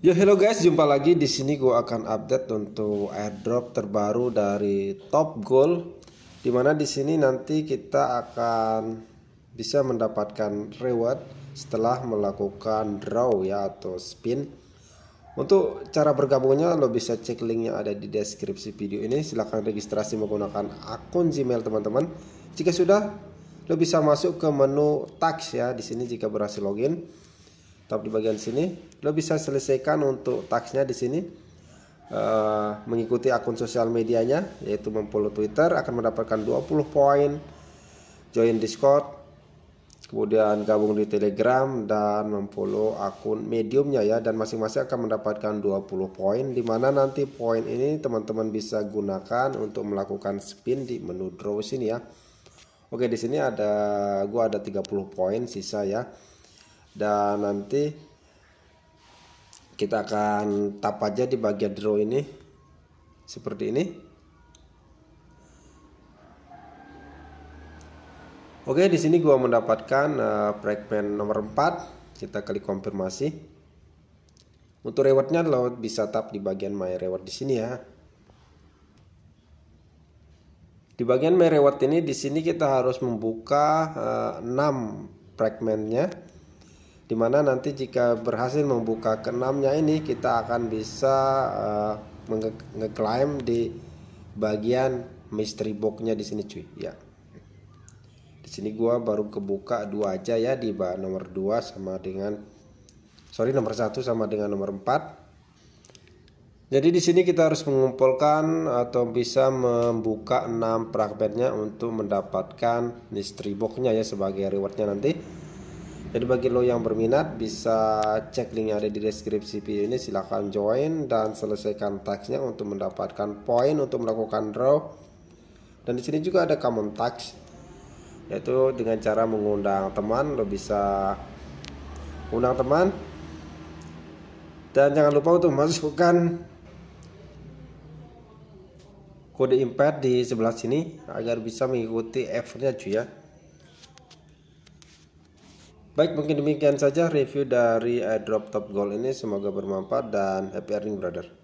Yo hello guys, jumpa lagi di sini gue akan update untuk airdrop terbaru dari Top Goal dimana di sini nanti kita akan bisa mendapatkan reward setelah melakukan draw ya atau spin. Untuk cara bergabungnya lo bisa cek link yang ada di deskripsi video ini. Silahkan registrasi menggunakan akun Gmail teman-teman. Jika sudah, lo bisa masuk ke menu tax ya di sini jika berhasil login tab di bagian sini lo bisa selesaikan untuk taksnya di sini uh, mengikuti akun sosial medianya yaitu memfollow Twitter akan mendapatkan 20 poin join Discord kemudian gabung di Telegram dan memfollow akun mediumnya ya dan masing-masing akan mendapatkan 20 poin dimana nanti poin ini teman-teman bisa gunakan untuk melakukan spin di menu draw sini ya Oke di sini ada gua ada 30 poin sisa ya dan nanti kita akan tap aja di bagian draw ini seperti ini Oke di sini gua mendapatkan uh, eh, fragment nomor 4 kita klik konfirmasi untuk rewardnya lo bisa tap di bagian my reward di sini ya di bagian my reward ini di sini kita harus membuka uh, eh, 6 fragmentnya dimana nanti jika berhasil membuka keenamnya ini kita akan bisa uh, eh, mengeklaim di bagian mystery boxnya di sini cuy ya di sini gua baru kebuka dua aja ya di nomor 2 sama dengan sorry nomor satu sama dengan nomor 4 jadi di sini kita harus mengumpulkan atau bisa membuka 6 fragmentnya untuk mendapatkan mystery boxnya ya sebagai rewardnya nanti jadi bagi lo yang berminat bisa cek link yang ada di deskripsi video ini silahkan join dan selesaikan taxnya untuk mendapatkan poin untuk melakukan draw. Dan di sini juga ada common tax yaitu dengan cara mengundang teman lo bisa undang teman dan jangan lupa untuk masukkan kode impact di sebelah sini agar bisa mengikuti effortnya cuy ya Baik, mungkin demikian saja review dari airdrop top Gold ini. Semoga bermanfaat dan happy earning brother.